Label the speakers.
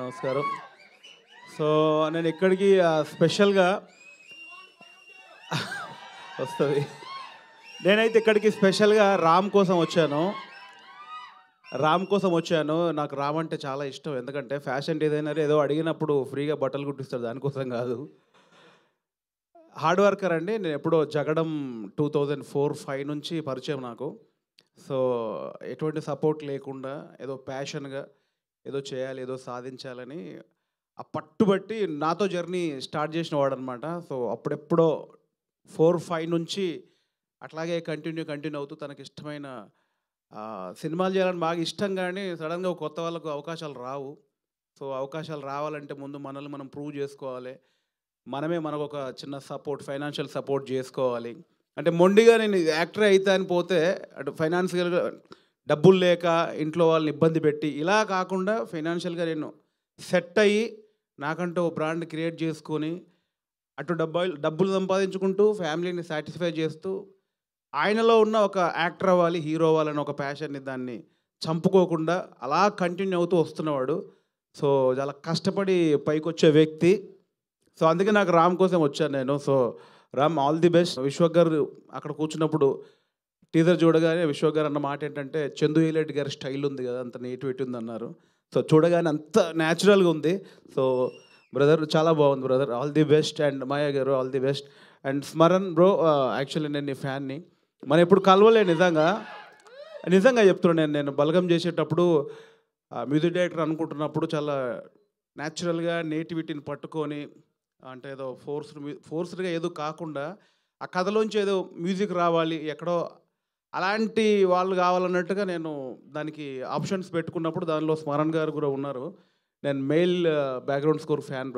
Speaker 1: నమస్కారం సో నేను ఇక్కడికి స్పెషల్గా వస్తుంది నేనైతే ఇక్కడికి స్పెషల్గా రామ్ కోసం వచ్చాను రామ్ కోసం వచ్చాను నాకు రామ్ అంటే చాలా ఇష్టం ఎందుకంటే ఫ్యాషన్ డిజైనర్ ఏదో అడిగినప్పుడు ఫ్రీగా బట్టలు కుట్టిస్తాడు దానికోసం కాదు హార్డ్ వర్కర్ అండి నేను ఎప్పుడో జగడం టూ థౌజండ్ ఫోర్ ఫైవ్ నుంచి పరిచయం నాకు సో ఎటువంటి సపోర్ట్ లేకుండా ఏదో ప్యాషన్గా ఏదో చేయాలి ఏదో సాధించాలని ఆ పట్టుబట్టి నాతో జర్నీ స్టార్ట్ చేసిన వాడు అనమాట సో అప్పుడెప్పుడో ఫోర్ ఫైవ్ నుంచి అట్లాగే కంటిన్యూ కంటిన్యూ అవుతూ తనకి ఇష్టమైన సినిమాలు చేయాలని బాగా ఇష్టం కానీ సడన్గా కొత్త వాళ్ళకు అవకాశాలు రావు సో అవకాశాలు రావాలంటే ముందు మనల్ని మనం ప్రూవ్ చేసుకోవాలి మనమే మనకు ఒక చిన్న సపోర్ట్ ఫైనాన్షియల్ సపోర్ట్ చేసుకోవాలి అంటే మొండిగా నేను యాక్టర్ అయితే అని పోతే అటు ఫైనాన్షియల్గా డబ్బులు లేక ఇంట్లో వాళ్ళని ఇబ్బంది పెట్టి ఇలా కాకుండా ఫైనాన్షియల్గా నేను సెట్ అయ్యి నాకంటూ ఓ బ్రాండ్ క్రియేట్ చేసుకొని అటు డబ్బాయిలు డబ్బులు సంపాదించుకుంటూ ఫ్యామిలీని సాటిస్ఫై చేస్తూ ఆయనలో ఉన్న ఒక యాక్టర్ అవ్వాలి హీరో అవ్వాలని ఒక ప్యాషన్ని దాన్ని చంపుకోకుండా అలా కంటిన్యూ అవుతూ వస్తున్నవాడు సో చాలా కష్టపడి పైకి వచ్చే వ్యక్తి సో అందుకే నాకు రామ్ కోసం వచ్చాను నేను so Ram all the best విశ్వగర్ అక్కడ కూర్చున్నప్పుడు టీజర్ చూడగానే అశోక్ గారు అన్న మాట ఏంటంటే చందు ఏలెడ్డి గారి స్టైల్ ఉంది కదా అంత నేటివిటీ ఉంది అన్నారు సో చూడగానే అంత న్యాచురల్గా ఉంది సో బ్రదర్ చాలా బాగుంది brother all the best and Maya garu all the best and Smaran bro actually నేను నీ ఫ్యాన్ని మనం ఎప్పుడు కలవలే నిజంగా నిజంగా చెప్తున్నాను నేను బలగం చేసేటప్పుడు మ్యూజిక్ డైరెక్టర్ అనుకుంటున్నప్పుడు చాలా న్యాచురల్గా నేటివిటీని పట్టుకొని అంటే ఏదో ఫోర్స్ ఫోర్స్డ్గా ఏదో కాకుండా ఆ కథలోంచి ఏదో మ్యూజిక్ రావాలి ఎక్కడో అలాంటి వాళ్ళు కావాలన్నట్టుగా నేను దానికి ఆప్షన్స్ పెట్టుకున్నప్పుడు దానిలో స్మరణ్ గారు కూడా ఉన్నారు నేను మెయిల్ బ్యాక్గ్రౌండ్ స్కోర్ ఫ్యాన్